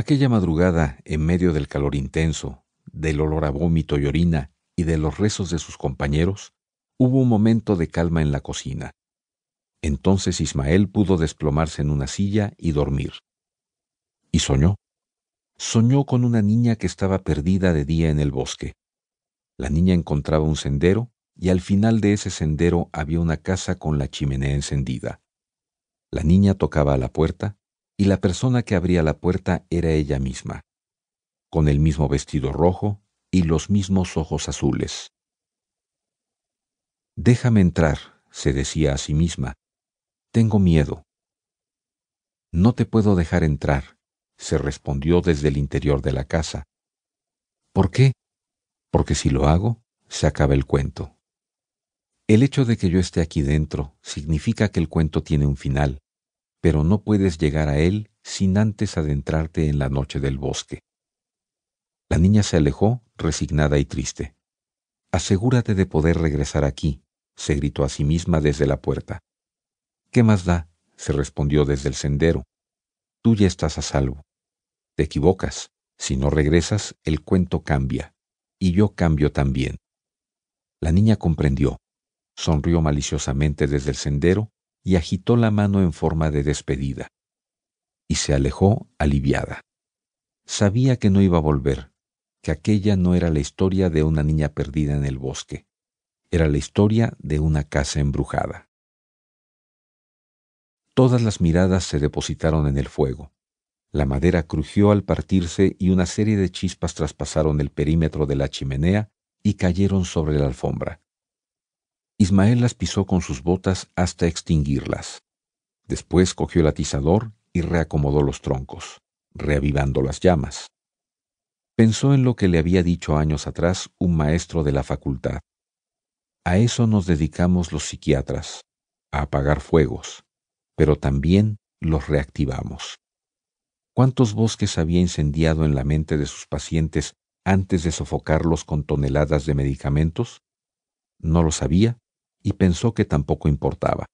Aquella madrugada, en medio del calor intenso, del olor a vómito y orina y de los rezos de sus compañeros, hubo un momento de calma en la cocina. Entonces Ismael pudo desplomarse en una silla y dormir. Y soñó. Soñó con una niña que estaba perdida de día en el bosque. La niña encontraba un sendero y al final de ese sendero había una casa con la chimenea encendida. La niña tocaba a la puerta y la persona que abría la puerta era ella misma, con el mismo vestido rojo y los mismos ojos azules. Déjame entrar, se decía a sí misma. Tengo miedo. No te puedo dejar entrar, se respondió desde el interior de la casa. ¿Por qué? Porque si lo hago, se acaba el cuento. El hecho de que yo esté aquí dentro significa que el cuento tiene un final, pero no puedes llegar a él sin antes adentrarte en la noche del bosque. La niña se alejó, resignada y triste. Asegúrate de poder regresar aquí, se gritó a sí misma desde la puerta. ¿Qué más da? se respondió desde el sendero. Tú ya estás a salvo. Te equivocas. Si no regresas, el cuento cambia. Y yo cambio también. La niña comprendió. Sonrió maliciosamente desde el sendero y agitó la mano en forma de despedida. Y se alejó aliviada. Sabía que no iba a volver, que aquella no era la historia de una niña perdida en el bosque, era la historia de una casa embrujada. Todas las miradas se depositaron en el fuego. La madera crujió al partirse y una serie de chispas traspasaron el perímetro de la chimenea y cayeron sobre la alfombra. Ismael las pisó con sus botas hasta extinguirlas. Después cogió el atizador y reacomodó los troncos, reavivando las llamas. Pensó en lo que le había dicho años atrás un maestro de la facultad. A eso nos dedicamos los psiquiatras, a apagar fuegos, pero también los reactivamos. ¿Cuántos bosques había incendiado en la mente de sus pacientes antes de sofocarlos con toneladas de medicamentos? No lo sabía y pensó que tampoco importaba.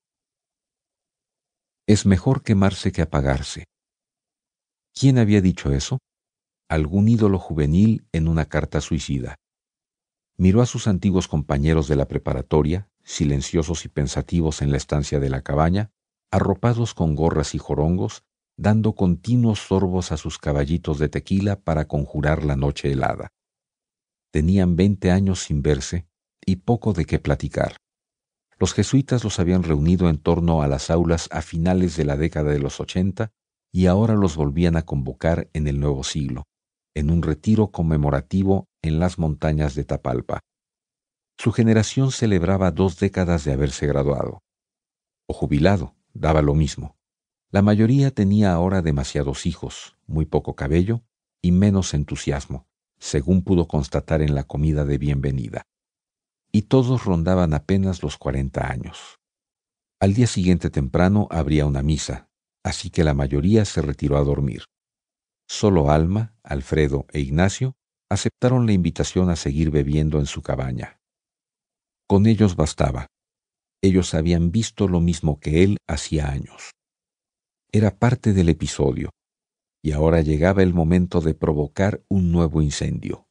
Es mejor quemarse que apagarse. ¿Quién había dicho eso? Algún ídolo juvenil en una carta suicida. Miró a sus antiguos compañeros de la preparatoria, silenciosos y pensativos en la estancia de la cabaña, arropados con gorras y jorongos, dando continuos sorbos a sus caballitos de tequila para conjurar la noche helada. Tenían veinte años sin verse y poco de qué platicar. Los jesuitas los habían reunido en torno a las aulas a finales de la década de los 80 y ahora los volvían a convocar en el nuevo siglo, en un retiro conmemorativo en las montañas de Tapalpa. Su generación celebraba dos décadas de haberse graduado. O jubilado, daba lo mismo. La mayoría tenía ahora demasiados hijos, muy poco cabello y menos entusiasmo, según pudo constatar en la comida de bienvenida y todos rondaban apenas los cuarenta años. Al día siguiente temprano habría una misa, así que la mayoría se retiró a dormir. Solo Alma, Alfredo e Ignacio aceptaron la invitación a seguir bebiendo en su cabaña. Con ellos bastaba. Ellos habían visto lo mismo que él hacía años. Era parte del episodio, y ahora llegaba el momento de provocar un nuevo incendio.